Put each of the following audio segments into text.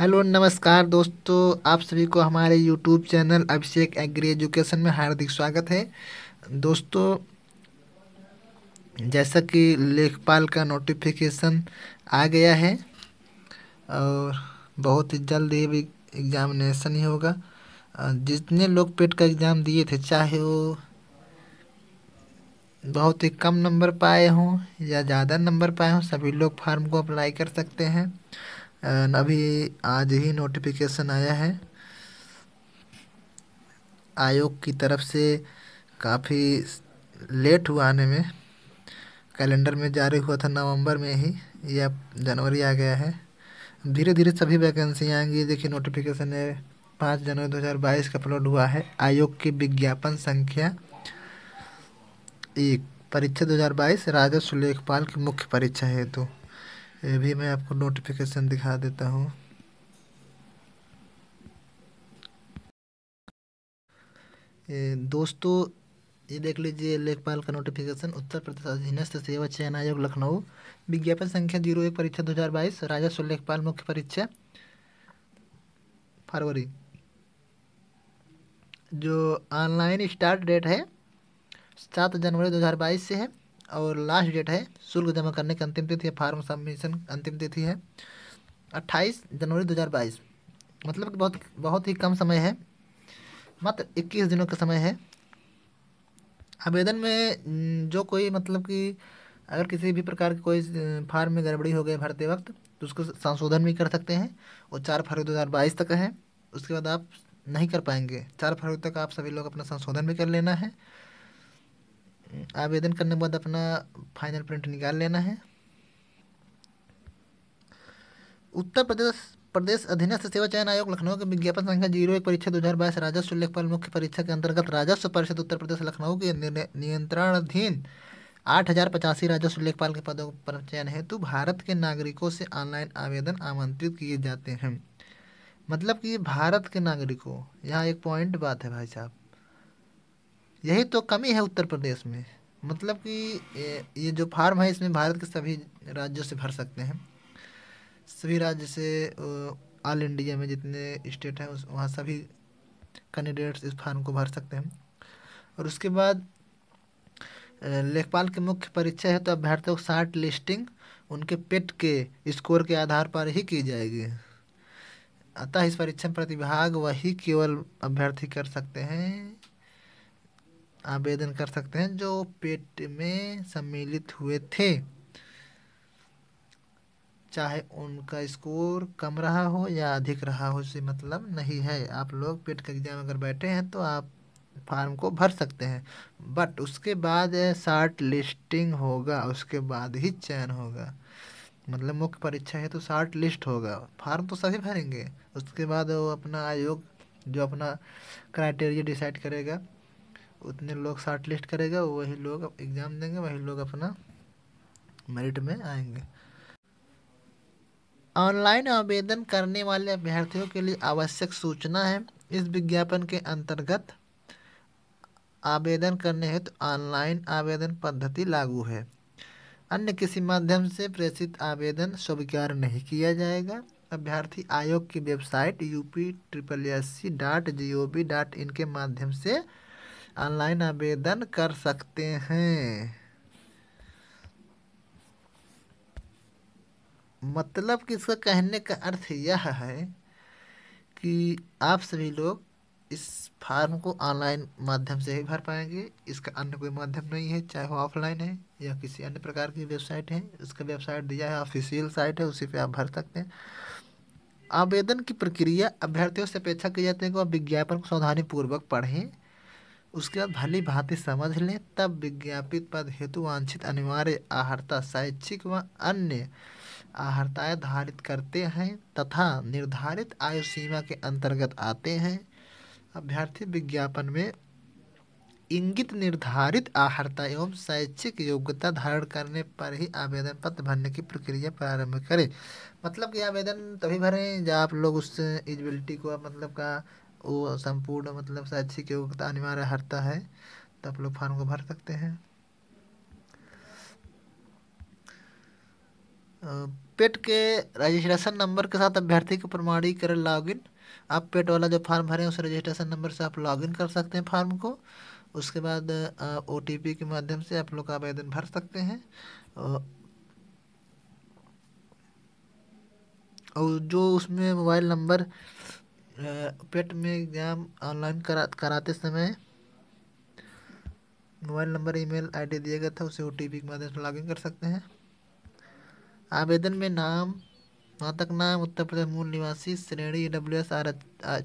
Hello नमस्कार दोस्तों आप सभी को हमारे YouTube channel Abhishek agri education में हार्दिक स्वागत है दोस्तों जैसा कि लेखपाल का नोटिफिकेशन आ गया है और बहुत ही जल्द ये भी एग्ज़ामिनेशन ही होगा जितने लोग पेट का एग्ज़ाम दिए थे चाहे वो बहुत ही कम नंबर पाए हों या ज़्यादा नंबर पाए हों सभी लोग फार्म को अप्लाई कर सकते हैं एंड अभी आज ही नोटिफिकेशन आया है आयोग की तरफ से काफ़ी लेट हुआ आने में कैलेंडर में जारी हुआ था नवंबर में ही या जनवरी आ गया है धीरे धीरे सभी वैकेंसियाँ आएंगी देखिए नोटिफिकेशन है पाँच जनवरी 2022 का अपलोड हुआ है आयोग की विज्ञापन संख्या एक परीक्षा 2022 राजस्व लेखपाल की मुख्य परीक्षा हेतु तो। ये भी मैं आपको नोटिफिकेशन दिखा देता हूँ दोस्तों ये देख लीजिए लेखपाल का नोटिफिकेशन उत्तर प्रदेश अधीनस्थ सेवा चयन आयोग लखनऊ विज्ञापन संख्या जीरो एक परीक्षा दो हज़ार बाईस राजस्व लेखपाल मुख्य परीक्षा फरवरी जो ऑनलाइन स्टार्ट डेट है सात जनवरी दो हज़ार बाईस से है और लास्ट डेट है शुल्क जमा करने की अंतिम तिथि है फार्म सबमिशन अंतिम तिथि है अट्ठाईस जनवरी दो हज़ार बाईस मतलब कि बहुत बहुत ही कम समय है मात्र इक्कीस दिनों का समय है आवेदन में जो कोई मतलब कि अगर किसी भी प्रकार की कोई फार्म में गड़बड़ी हो गई भरते वक्त तो उसको संशोधन भी कर सकते हैं और चार फरवरी दो हज़ार बाईस तक है उसके बाद आप नहीं कर पाएंगे चार फरवरी तक आप सभी लोग अपना संशोधन भी कर लेना है आवेदन करने के बाद अपना फाइनल प्रिंट निकाल लेना है उत्तर प्रदेश प्रदेश अधीनस्थ सेवा चयन आयोग लखनऊ के विज्ञापन संख्या जीरो एक परीक्षा दो हज़ार बाईस राजस्व लेखपाल मुख्य परीक्षा के अंतर्गत राजस्व परिषद उत्तर प्रदेश लखनऊ के नियंत्रणाधीन आठ हज़ार पचासी राजस्व लेखपाल के पदों पर चयन हेतु भारत के नागरिकों से ऑनलाइन आवेदन आमंत्रित किए जाते हैं मतलब कि भारत के नागरिकों यहाँ एक पॉइंट बात है भाई साहब यही तो कमी है उत्तर प्रदेश में मतलब कि ये जो फार्म है इसमें भारत के सभी राज्यों से भर सकते हैं सभी राज्य से ऑल इंडिया में जितने स्टेट हैं वहाँ सभी कैंडिडेट्स इस फार्म को भर सकते हैं और उसके बाद लेखपाल के मुख्य परीक्षा है तो अभ्यर्थियों को साठ लिस्टिंग उनके पेट के स्कोर के आधार पर ही की जाएगी अतः इस परीक्षा में प्रतिभाग वही केवल अभ्यर्थी कर सकते हैं आवेदन कर सकते हैं जो पेट में सम्मिलित हुए थे चाहे उनका स्कोर कम रहा हो या अधिक रहा हो से मतलब नहीं है आप लोग पेट का एग्ज़ाम अगर बैठे हैं तो आप फार्म को भर सकते हैं बट उसके बाद शार्ट लिस्टिंग होगा उसके बाद ही चयन होगा मतलब मुख्य परीक्षा है तो शार्ट लिस्ट होगा फार्म तो सभी भरेंगे उसके बाद वो अपना आयोग जो अपना क्राइटेरिया डिसाइड करेगा उतने लोग शार्ट लिस्ट करेगा वही लोग एग्ज़ाम देंगे वही लोग अपना मेरिट में आएंगे ऑनलाइन आवेदन करने वाले अभ्यर्थियों के लिए आवश्यक सूचना है इस विज्ञापन के अंतर्गत आवेदन करने हेतु तो ऑनलाइन आवेदन पद्धति लागू है अन्य किसी माध्यम से प्रेषित आवेदन स्वीकार नहीं किया जाएगा अभ्यर्थी आयोग की website U P triple S C dot G O V dot in के माध्यम से ऑनलाइन आवेदन कर सकते हैं मतलब कि इसका कहने का अर्थ यह है कि आप सभी लोग इस फार्म को ऑनलाइन माध्यम से ही भर पाएंगे इसका अन्य कोई माध्यम नहीं है चाहे वो ऑफलाइन है या किसी अन्य प्रकार की वेबसाइट है इसका वेबसाइट दिया है ऑफिशियल साइट है उसी पे आप भर सकते हैं आवेदन की प्रक्रिया अभ्यर्थियों से अपेक्षा की जाती है कि वह विज्ञापन को सावधानीपूर्वक पढ़ें उसके बाद भली भांति समझ लें तब विज्ञापित पद हेतु वांछित अनिवार्य आहर्ता शैक्षिक व अन्य आहर्ताएँ धारित करते हैं तथा निर्धारित आयु सीमा के अंतर्गत आते हैं अभ्यर्थी विज्ञापन में इंगित निर्धारित आहर्ता एवं शैक्षिक योग्यता धारण करने पर ही आवेदन पत्र भरने की प्रक्रिया प्रारंभ करें मतलब कि आवेदन तभी भरें जब आप लोग उस एलिजिबिलिटी को मतलब का वो संपूर्ण मतलब शैक्षिक योग्यता अनिवार्य हरता है तो आप लोग फॉर्म को भर सकते हैं पेट के रजिस्ट्रेशन नंबर के साथ अभ्यर्थी को प्रमाणीकरण लॉगिन आप पेट वाला जो फॉर्म भरें उस रजिस्ट्रेशन नंबर से आप लॉगिन कर सकते हैं फॉर्म को उसके बाद ओ के माध्यम से आप लोग आवेदन भर सकते हैं और जो उसमें मोबाइल नंबर पेट में एग्ज़ाम ऑनलाइन करा कराते समय मोबाइल नंबर ईमेल आईडी दिया गया था उसे ओ टी पी के माध्यम से लॉगिन कर सकते हैं आवेदन में नाम मातक नाम उत्तर प्रदेश मूल निवासी श्रेणी ई डब्ल्यू एस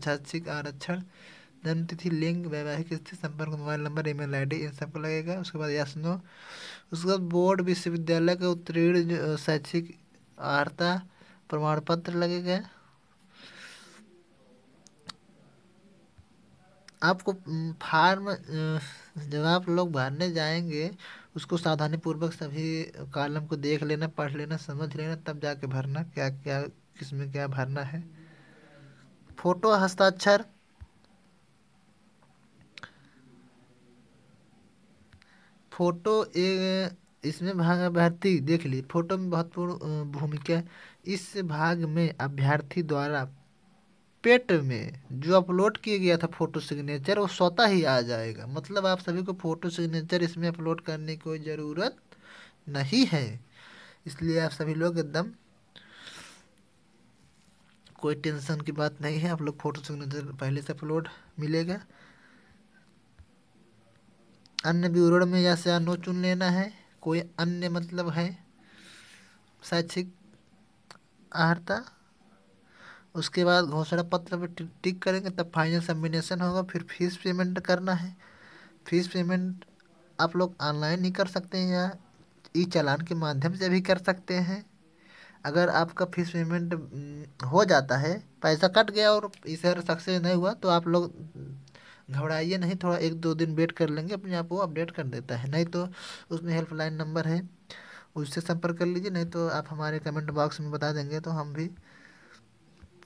शैक्षिक आरक्षण जन्मतिथि लिंग वैवाहिक स्थिति संपर्क मोबाइल नंबर ईमेल आईडी इन सब को लगेगा उसके बाद यस सुनो उसके बाद बोर्ड विश्वविद्यालय का उत्तीर्ण शैक्षिक आर्ता प्रमाण पत्र लगेगा आपको फार्म जब आप लोग भरने जाएंगे उसको सावधानीपूर्वक सभी कॉलम को देख लेना पढ़ लेना समझ लेना तब जाके भरना क्या क्या किस में क्या भरना है फोटो हस्ताक्षर फोटो एक इसमें भाग अभ्यर्थी देख ली फोटो में महत्वपूर्ण भूमिका इस भाग में अभ्यर्थी द्वारा पेट में जो अपलोड किया गया था फोटो सिग्नेचर वो स्वतः ही आ जाएगा मतलब आप सभी को फोटो सिग्नेचर इसमें अपलोड करने की कोई ज़रूरत नहीं है इसलिए आप सभी लोग एकदम कोई टेंशन की बात नहीं है आप लोग फोटो सिग्नेचर पहले से अपलोड मिलेगा अन्य विवरण में या से अनु चुन लेना है कोई अन्य मतलब है शैक्षिक आहता उसके बाद घोषणा पत्र पर टिक करेंगे तब फाइनल सबमिनेशन होगा फिर फीस पेमेंट करना है फीस पेमेंट आप लोग ऑनलाइन ही कर सकते हैं या ई चालान के माध्यम से भी कर सकते हैं अगर आपका फीस पेमेंट हम्म, हो जाता है पैसा कट गया और इसे सक्सेस नहीं हुआ तो आप लोग घबराइए नहीं थोड़ा एक दो दिन वेट कर लेंगे अपने आप को अपडेट कर देता है नहीं तो उसमें हेल्पलाइन नंबर है उससे संपर्क कर लीजिए नहीं तो आप हमारे कमेंट बॉक्स में बता देंगे तो हम भी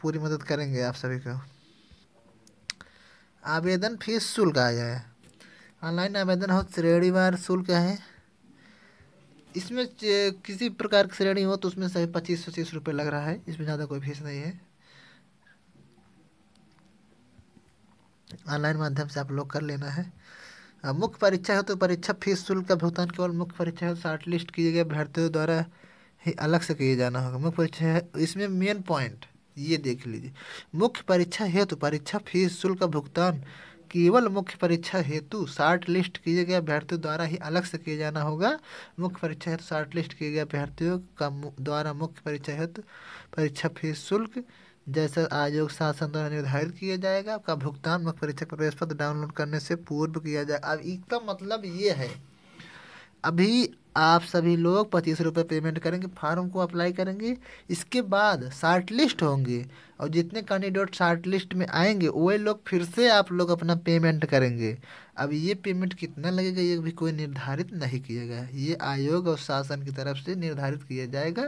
पूरी मदद करेंगे आप सभी को आवेदन फीस शुल्क आ जाए है ऑनलाइन आवेदन हो श्रेणीवार शुल्क है इसमें किसी प्रकार की श्रेणी हो तो उसमें सभी पच्चीस पच्चीस रुपये लग रहा है इसमें ज़्यादा कोई फीस नहीं है ऑनलाइन माध्यम से आप लोग कर लेना है मुख्य परीक्षा है तो परीक्षा फीस शुल्क का भुगतान केवल मुख्य परीक्षा है शॉर्ट लिस्ट किए गए अभ्यर्थियों द्वारा ही अलग से किए जाना होगा मुख्य परीक्षा है इसमें मेन पॉइंट ये देख लीजिए मुख्य परीक्षा हेतु परीक्षा फीस शुल्क भुगतान केवल मुख्य परीक्षा हेतु शार्ट लिस्ट किए गए अभ्यर्थियों द्वारा ही अलग से किया जाना होगा मुख्य परीक्षा हेतु शार्ट लिस्ट किए गए अभ्यर्थियों का द्वारा मुख्य परीक्षा हेतु परीक्षा फीस शुल्क जैसा आयोग शासन द्वारा निर्धारित किया जाएगा आपका भुगतान मुख्य परीक्षा प्रवेश पत्र डाउनलोड करने से पूर्व किया जाएगा अब इसका मतलब ये है अभी आप सभी लोग पच्चीस रुपये पेमेंट करेंगे फार्म को अप्लाई करेंगे इसके बाद शार्ट लिस्ट होंगे और जितने कैंडिडेट शार्ट लिस्ट में आएंगे वही लोग फिर से आप लोग अपना पेमेंट करेंगे अब ये पेमेंट कितना लगेगा ये भी कोई निर्धारित नहीं किया गया ये आयोग और शासन की तरफ से निर्धारित किया जाएगा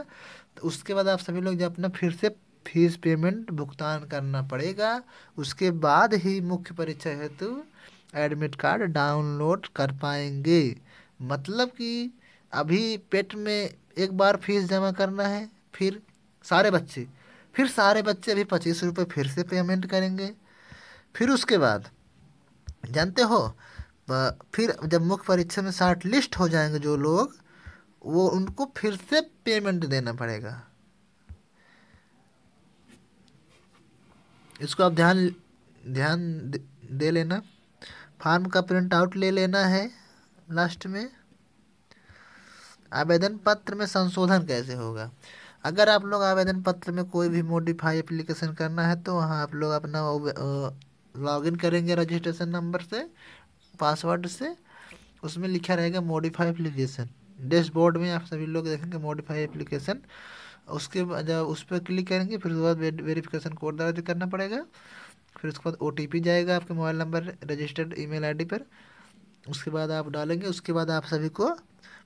तो उसके बाद आप सभी लोग जब अपना फिर से फीस पेमेंट भुगतान करना पड़ेगा उसके बाद ही मुख्य परीक्षा हेतु एडमिट कार्ड डाउनलोड कर पाएंगे मतलब कि अभी पेट में एक बार फीस जमा करना है फिर सारे बच्चे फिर सारे बच्चे अभी पच्चीस रुपये फिर से पेमेंट करेंगे फिर उसके बाद जानते हो फिर जब मुख्य परीक्षा में शार्ट लिस्ट हो जाएंगे जो लोग वो उनको फिर से पेमेंट देना पड़ेगा इसको आप ध्यान ध्यान दे लेना फार्म का प्रिंट आउट ले लेना है लास्ट में आवेदन पत्र में संशोधन कैसे होगा अगर आप लोग आवेदन पत्र में कोई भी मोडिफाई एप्लीकेशन करना है तो वहाँ आप लोग अपना लॉगिन करेंगे रजिस्ट्रेशन नंबर से पासवर्ड से उसमें लिखा रहेगा मोडिफाई एप्लीकेशन डैशबोर्ड में आप सभी लोग देखेंगे मोडिफाई एप्लीकेशन उसके जब उस पर क्लिक करेंगे फिर उसके बाद वेरिफिकेशन कोड दर्ज करना पड़ेगा फिर उसके बाद ओ जाएगा आपके mobile number registered email पर उसके बाद आप डालेंगे उसके बाद आप सभी को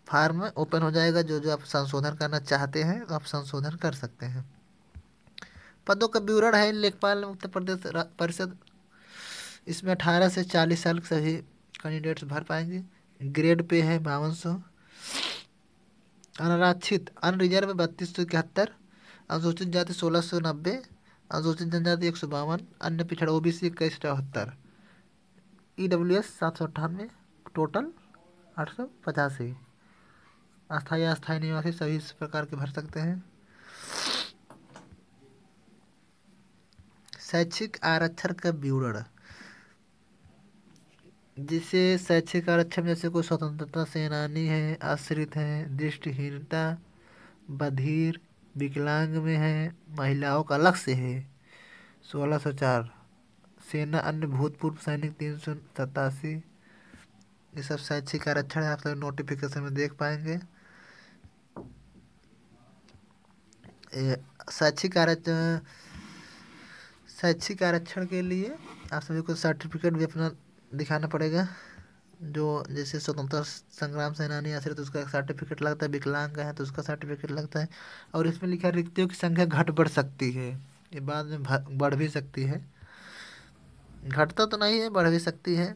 फार्म ओपन हो जाएगा जो जो आप संशोधन करना चाहते हैं तो आप संशोधन कर सकते हैं पदों का विवरण है लेखपाल उत्तर प्रदेश परिषद इसमें अठारह से चालीस साल के सभी कैंडिडेट्स भर पाएंगे ग्रेड पे है बावन सौ अनारक्षित अनरिजर्व बत्तीस सौ इकहत्तर अनुसूचित जाति सोलह सौ नब्बे अनुसूचित जनजाति एक सौ बावन अन्य पिछड़ा ओ बी सी इक्कीस चौहत्तर ई e डब्ल्यू एस सात सौ अट्ठानवे टोटल आठ सौ पचासी अस्थायी या निवासी सभी प्रकार के भर सकते हैं शैक्षिक आरक्षण का विवरण जिसे शैक्षिक आरक्षण जैसे कोई स्वतंत्रता सेनानी है आश्रित हैं दृष्टिहीनता बधिर विकलांग में है महिलाओं का अलग से है सोलह सौ चार सेना अन्य भूतपूर्व सैनिक तीन सौ सतासी ये सब शैक्षिक आरक्षण है आप लोग नोटिफिकेशन में देख पाएंगे शैक्षिक आरक्षण शैक्षिक आरक्षण के लिए आप सभी को सर्टिफिकेट भी अपना दिखाना पड़ेगा जो जैसे स्वतंत्रता संग्राम सेनानी या तो उसका सर्टिफिकेट लगता है विकलांग है तो उसका सर्टिफिकेट लगता है और इसमें लिखा है रिक्तियों की संख्या घट बढ़ सकती है ये बाद में बढ़ भी सकती है घटता तो नहीं है बढ़ भी सकती है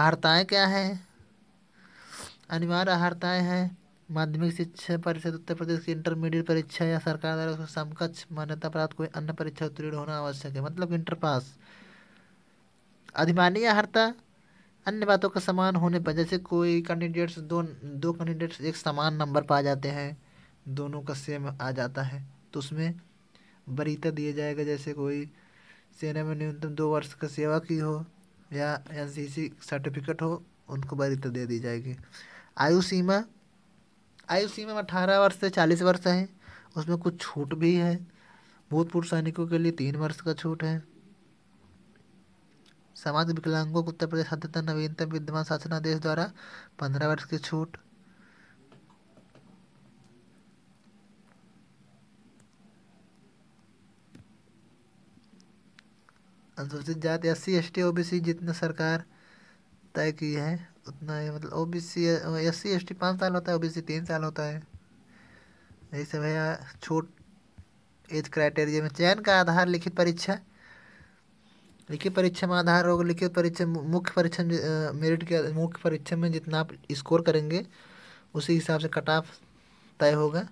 आहताएँ क्या हैं अनिवार्य अर्हताएं हैं माध्यमिक शिक्षा परिषद उत्तर प्रदेश की इंटरमीडिएट परीक्षा या सरकार द्वारा समकक्ष मान्यता प्राप्त कोई अन्य परीक्षा उत्तीर्ण होना आवश्यक है मतलब इंटर पास अधिमानी अर्हता अन्य बातों का समान होने पर जैसे कोई कैंडिडेट्स दो दो कैंडिडेट्स एक समान नंबर पा जाते हैं दोनों का सेम आ जाता है तो उसमें वरीता दिया जाएगा जैसे कोई सेना में न्यूनतम दो वर्ष का सेवा की हो या एन सर्टिफिकेट हो उनको वरीता दे दी जाएगी आयु सीमा आयु सीमा अठारह वर्ष से चालीस वर्ष है उसमें कुछ छूट भी है भूतपूर्व सैनिकों के लिए तीन वर्ष का छूट है समाज विकलांगों को उत्तर प्रदेश सतत नवीनतम विद्यमान शासनादेश द्वारा पंद्रह वर्ष की छूट अनुसूचित जाति S C S T O B C जितने सरकार तय की है उतना ही मतलब O B C S C S T पाँच साल होता है ओ बी सी तीन साल होता है यही सब है छूट एज क्राइटेरिया में चयन का आधार लिखित परीक्षा लिखित परीक्षा में आधार होगा लिखित परीक्षा मुख्य परीक्षा मेरिट के मुख्य परीक्षा में जितना आप स्कोर करेंगे उसी हिसाब से कट ऑफ तय होगा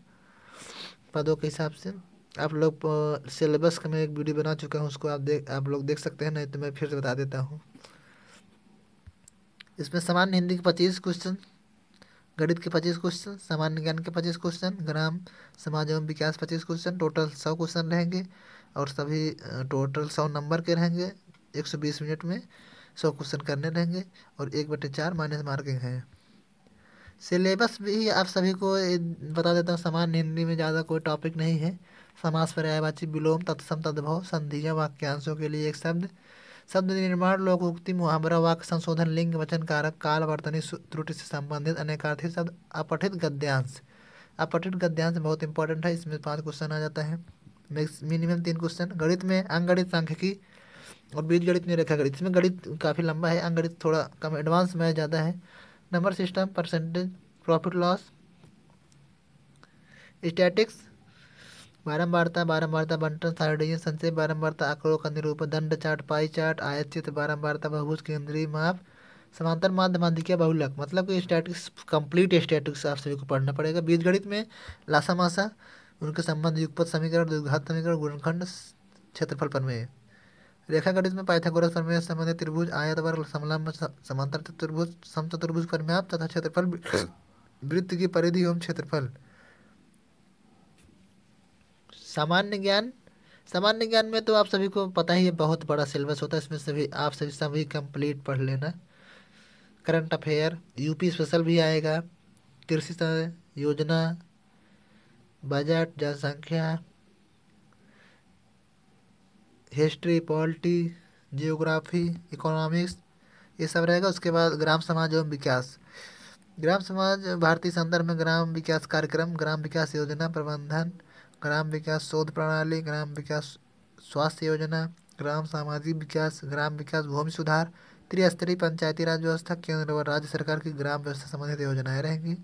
पदों के हिसाब से आप लोग सिलेबस का मैं एक वीडियो बना चुका हूँ उसको आप देख आप लोग देख सकते हैं नहीं तो मैं फिर से बता देता हूँ इसमें सामान्य हिंदी के पच्चीस क्वेश्चन गणित के पच्चीस क्वेश्चन सामान्य ज्ञान के पच्चीस क्वेश्चन ग्राम समाज एवं विकास पच्चीस क्वेश्चन टोटल सौ क्वेश्चन रहेंगे और सभी टोटल सौ नंबर के रहेंगे एक सौ बीस मिनट में सौ क्वेश्चन करने रहेंगे और एक बटे चार माइनस मार्किंग है सिलेबस भी आप सभी को बता देता हूँ सामान्य हिंदी में ज़्यादा कोई टॉपिक नहीं है समाज पर्यायवाची विलोम तत्सम तद्भव संधिया वाक्यांशों के लिए एक शब्द शब्द निर्माण लोक उक्ति मुहावरा वाक्य संशोधन लिंग वचन कारक काल वर्तनी त्रुटि से संबंधित अनेकार्थी शब्द अपठित गद्यांश अपठित गद्यांश बहुत इंपॉर्टेंट है इसमें पांच क्वेश्चन आ जाता है मिनिमम तीन क्वेश्चन गणित में अंगणित सांख्यिकी और बीज गणित में रेखा गणित इसमें गणित काफ़ी लंबा है अंगणित थोड़ा कम एडवांस में ज़्यादा है number system percentage profit loss statistics बारंबारता बारंबारता बंटन सारणी संचय बारंबारता आंकड़ों का निरूपण दंड चार्ट पाई चार्ट आयत चित्र बारंबारता बहुभुज केंद्रीय माप समांतर माध्य माध्यिका बहुलक मतलब कि स्टैटिक्स कंप्लीट स्टैटिक्स आप सभी को पढ़ना पड़ेगा बीजगणित में लासा मासा उनके संबंध युगपथ समीकरण दुर्घात समीकरण गुणखंड क्षेत्रफल परमेय रेखा गणित में पाइथागोरस प्रमेय संबंधित त्रिभुज आयत वर्ग समलम्ब समांतर चतुर्भुज समचतुर्भुज प्रमेय तथा क्षेत्रफल वृत्त की परिधि एवं क्षेत्रफल सामान्य ज्ञान सामान्य ज्ञान में तो आप सभी को पता ही है बहुत बड़ा सिलेबस होता है इसमें सभी आप सभी सभी कंप्लीट पढ़ लेना करंट अफेयर यूपी स्पेशल भी आएगा कृषि योजना बजट जनसंख्या हिस्ट्री पॉलिटी जियोग्राफी इकोनॉमिक्स ये सब रहेगा उसके बाद ग्राम समाज एवं विकास ग्राम समाज भारतीय संदर्भ में ग्राम विकास कार्यक्रम ग्राम विकास योजना प्रबंधन ग्राम विकास शोध प्रणाली ग्राम विकास स्वास्थ्य योजना ग्राम सामाजिक विकास ग्राम विकास भूमि सुधार त्रिस्तरीय पंचायती राज व्यवस्था केंद्र व राज्य सरकार की ग्राम व्यवस्था संबंधित योजनाएं रहेंगी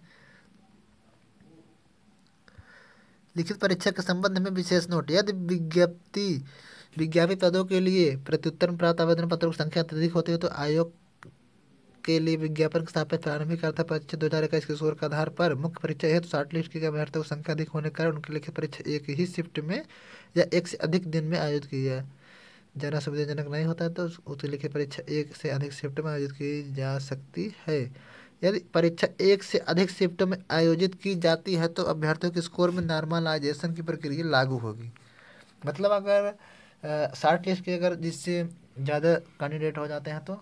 लिखित परीक्षा के संबंध में विशेष नोट यदि विज्ञप्ति विज्ञापित पदों के लिए प्रत्युत्तर प्राप्त आवेदन पत्रों की संख्या अत्यधिक होती है तो आयोग के लिए विज्ञापन स्थापित प्रारंभिक अर्ध परीक्षा दो हज़ार इक्कीस के स्कोर के आधार पर मुख्य परीक्षा हेतु तो शॉर्ट लिस्ट की अभ्यर्थियों की संख्या अधिक होने के कारण उनकी लिखित परीक्षा एक ही शिफ्ट में या एक से अधिक दिन में आयोजित की जाए जाना सुविधाजनक नहीं होता है तो उसकी लिखित परीक्षा एक से अधिक शिफ्ट में आयोजित की जा सकती है यदि परीक्षा एक से अधिक शिफ्ट में आयोजित की जाती है तो अभ्यर्थियों के स्कोर में नॉर्मलाइजेशन की प्रक्रिया लागू होगी मतलब अगर शार्ट लिस्ट की अगर जिससे ज़्यादा कैंडिडेट हो जाते हैं तो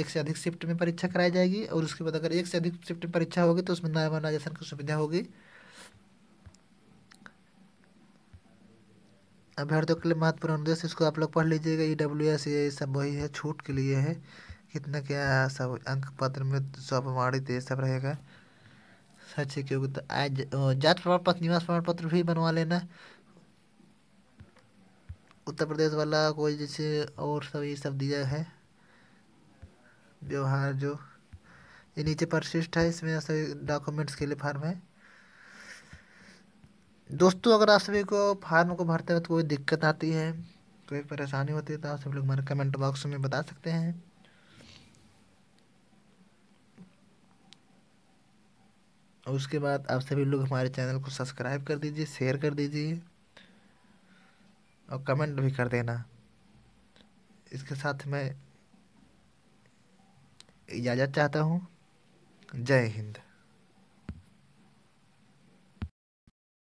एक से अधिक शिफ्ट में परीक्षा कराई जाएगी और उसके बाद अगर एक से अधिक शिफ्ट में परीक्षा होगी तो उसमें नामानाइजेशन की सुविधा होगी अभ्यर्थियों के लिए महत्वपूर्ण अनुदेश इसको आप लोग पढ़ लीजिएगा ई डब्ल्यू एस ये सब वही है छूट के लिए है कितना क्या है सब अंक पत्र में सब प्रमाणित ये सब रहेगा शैक्षिक योग्यता तो आज जात प्रमाण पत्र निवास प्रमाण पत्र भी बनवा लेना उत्तर प्रदेश वाला कोई जैसे और सब ये सब दिया है व्यवहार जो ये नीचे परशिष्ट है इसमें सभी डॉक्यूमेंट्स के लिए फार्म है दोस्तों अगर आप सभी को फार्म को भरते हुए कोई दिक्कत आती है कोई परेशानी होती है तो आप सभी लोग हमारे कमेंट बॉक्स में बता सकते हैं और उसके बाद आप सभी लोग हमारे चैनल को सब्सक्राइब कर दीजिए शेयर कर दीजिए और कमेंट भी कर देना इसके साथ मैं इजाज़त चाहता हूँ जय हिंद